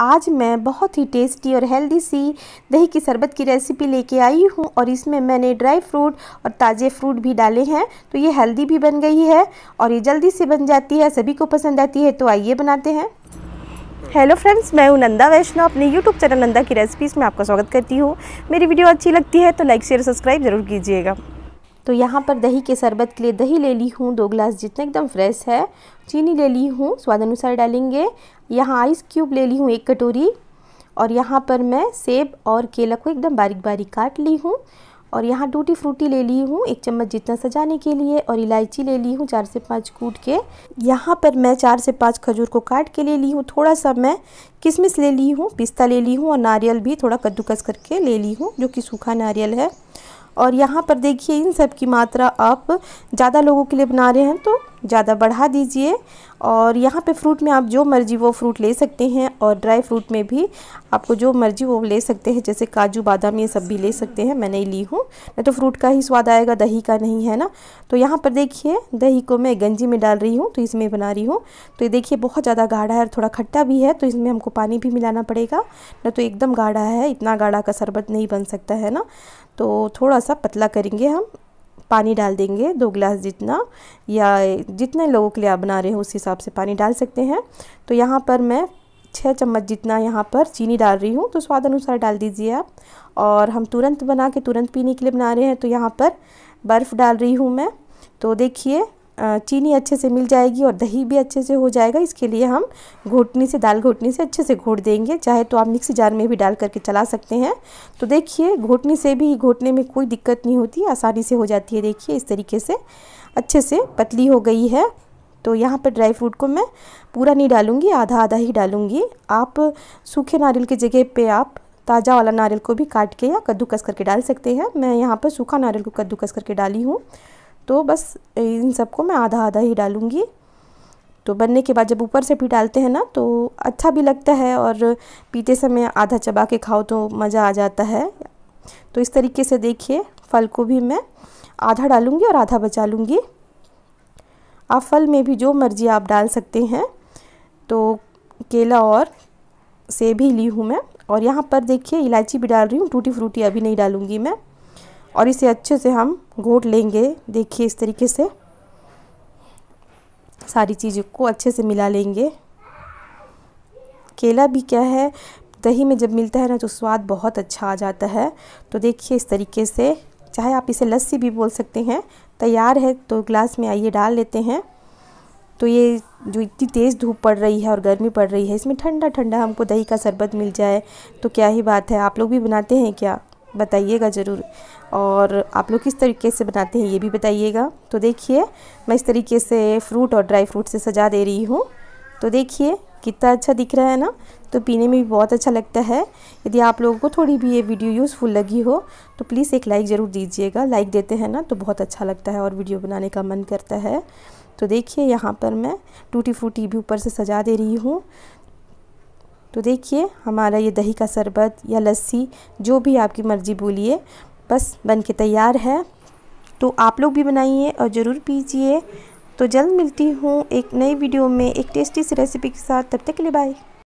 आज मैं बहुत ही टेस्टी और हेल्दी सी दही की शरबत की रेसिपी लेके आई हूँ और इसमें मैंने ड्राई फ्रूट और ताज़े फ्रूट भी डाले हैं तो ये हेल्दी भी बन गई है और ये जल्दी से बन जाती है सभी को पसंद आती है तो आइए बनाते हैं हेलो फ्रेंड्स मैं हूं नंदा वैष्णव अपने यूट्यूब चैनल नंदा की रेसिपीज़ में आपका स्वागत करती हूँ मेरी वीडियो अच्छी लगती है तो लाइक शेयर सब्सक्राइब ज़रूर कीजिएगा तो यहाँ पर दही के शरबत के लिए दही ले ली हूँ दो ग्लास जितना एकदम फ्रेश है चीनी ले ली हूँ स्वाद अनुसार डालेंगे यहाँ आइस क्यूब ले ली हूँ एक कटोरी और यहाँ पर मैं सेब और केला को एकदम बारीक बारीक काट ली हूँ और यहाँ टूटी फ्रूटी ले ली हूँ एक चम्मच जितना सजाने के लिए और इलायची ले ली हूँ चार से पाँच कूट के यहाँ पर मैं चार से पाँच खजूर को काट के ले ली हूँ थोड़ा सा मैं किशमिश ले ली हूँ पिस्ता ले ली हूँ और नारियल भी थोड़ा कद्दूकस करके ले ली हूँ जो कि सूखा नारियल है और यहाँ पर देखिए इन सब की मात्रा आप ज़्यादा लोगों के लिए बना रहे हैं तो ज़्यादा बढ़ा दीजिए और यहाँ पे फ्रूट में आप जो मर्जी वो फ्रूट ले सकते हैं और ड्राई फ्रूट में भी आपको जो मर्जी वो ले सकते हैं जैसे काजू बादाम ये सब भी ले सकते हैं मैंने ली हूँ नहीं तो फ्रूट का ही स्वाद आएगा दही का नहीं है ना तो यहाँ पर देखिए दही को मैं गंजी में डाल रही हूँ तो इसमें बना रही हूँ तो ये देखिए बहुत ज़्यादा गाढ़ा है और थोड़ा खट्टा भी है तो इसमें हमको पानी भी मिलाना पड़ेगा ना तो एकदम गाढ़ा है इतना गाढ़ा का शरबत नहीं बन सकता है ना तो थोड़ा सा पतला करेंगे हम पानी डाल देंगे दो गिलास जितना या जितने लोगों के लिए आप बना रहे हो उस हिसाब से पानी डाल सकते हैं तो यहाँ पर मैं छः चम्मच जितना यहाँ पर चीनी डाल रही हूँ तो स्वाद अनुसार डाल दीजिए आप और हम तुरंत बना के तुरंत पीने के लिए बना रहे हैं तो यहाँ पर बर्फ़ डाल रही हूँ मैं तो देखिए चीनी अच्छे से मिल जाएगी और दही भी अच्छे से हो जाएगा इसके लिए हम घोटनी से दाल घोटनी से अच्छे से घोट देंगे चाहे तो आप मिक्सी जार में भी डाल करके चला सकते हैं तो देखिए घोटनी से भी घोटने में कोई दिक्कत नहीं होती आसानी से हो जाती है देखिए इस तरीके से अच्छे से पतली हो गई है तो यहाँ पर ड्राई फ्रूट को मैं पूरा नहीं डालूँगी आधा आधा ही डालूँगी आप सूखे नारियल की जगह पर आप ताज़ा वाला नारियल को भी काट के या कद्दूकस करके डाल सकते हैं मैं यहाँ पर सूखा नारियल को कद्दूकस करके डाली हूँ तो बस इन सबको मैं आधा आधा ही डालूँगी तो बनने के बाद जब ऊपर से भी डालते हैं ना तो अच्छा भी लगता है और पीते समय आधा चबा के खाओ तो मज़ा आ जाता है तो इस तरीके से देखिए फल को भी मैं आधा डालूँगी और आधा बचा लूँगी आप फल में भी जो मर्ज़ी आप डाल सकते हैं तो केला और सेब ही ली हूँ मैं और यहाँ पर देखिए इलायची भी डाल रही हूँ टूटी फ्रूटी अभी नहीं डालूँगी मैं और इसे अच्छे से हम घोट लेंगे देखिए इस तरीके से सारी चीज़ों को अच्छे से मिला लेंगे केला भी क्या है दही में जब मिलता है ना तो स्वाद बहुत अच्छा आ जाता है तो देखिए इस तरीके से चाहे आप इसे लस्सी भी बोल सकते हैं तैयार है तो ग्लास में आइए डाल लेते हैं तो ये जो इतनी तेज़ धूप पड़ रही है और गर्मी पड़ रही है इसमें ठंडा ठंडा हमको दही का शरबत मिल जाए तो क्या ही बात है आप लोग भी बनाते हैं क्या बताइएगा ज़रूर और आप लोग किस तरीके से बनाते हैं ये भी बताइएगा तो देखिए मैं इस तरीके से फ्रूट और ड्राई फ्रूट से सजा दे रही हूँ तो देखिए कितना अच्छा दिख रहा है ना तो पीने में भी बहुत अच्छा लगता है यदि आप लोगों को थोड़ी भी ये वीडियो यूज़फुल लगी हो तो प्लीज़ एक लाइक ज़रूर दीजिएगा लाइक देते हैं ना तो बहुत अच्छा लगता है और वीडियो बनाने का मन करता है तो देखिए यहाँ पर मैं टूटी फूटी भी ऊपर से सजा दे रही हूँ तो देखिए हमारा ये दही का शरबत या लस्सी जो भी आपकी मर्ज़ी बोलिए बस बन के तैयार है तो आप लोग भी बनाइए और ज़रूर पीजिए तो जल्द मिलती हूँ एक नई वीडियो में एक टेस्टी सी रेसिपी के साथ तब तक के लिए बाय